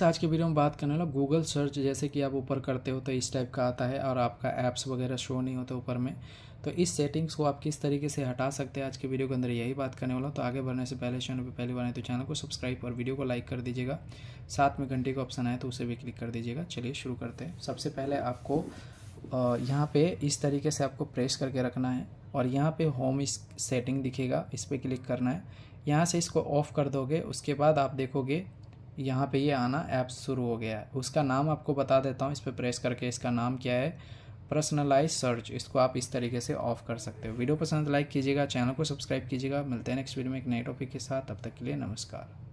तो आज के वीडियो में बात करने वाला गूगल सर्च जैसे कि आप ऊपर करते हो तो इस टाइप का आता है और आपका ऐप्स वगैरह शो नहीं होता ऊपर में तो इस सेटिंग्स को आप किस तरीके से हटा सकते हैं आज के वीडियो के अंदर यही बात करने वाला तो आगे बढ़ने से पहले चैनल पर पहली बार आए तो चैनल को सब्सक्राइब और वीडियो को लाइक कर दीजिएगा साथ में घंटे का ऑप्शन आए तो उसे भी क्लिक कर दीजिएगा चलिए शुरू करते हैं सबसे पहले आपको यहाँ पे इस तरीके से आपको प्रेस करके रखना है और यहाँ पे होम इस सेटिंग दिखेगा इस पर क्लिक करना है यहाँ से इसको ऑफ़ कर दोगे उसके बाद आप देखोगे यहाँ पे ये आना ऐप शुरू हो गया है उसका नाम आपको बता देता हूँ इस पर प्रेस करके इसका नाम क्या है पर्सनलाइज सर्च इसको आप इस तरीके से ऑफ कर सकते हो वीडियो पसंद लाइक कीजिएगा चैनल को सब्सक्राइब कीजिएगा मिलते हैं नेक्स्ट वीडियो में एक नए टॉपिक के साथ तब तक के लिए नमस्कार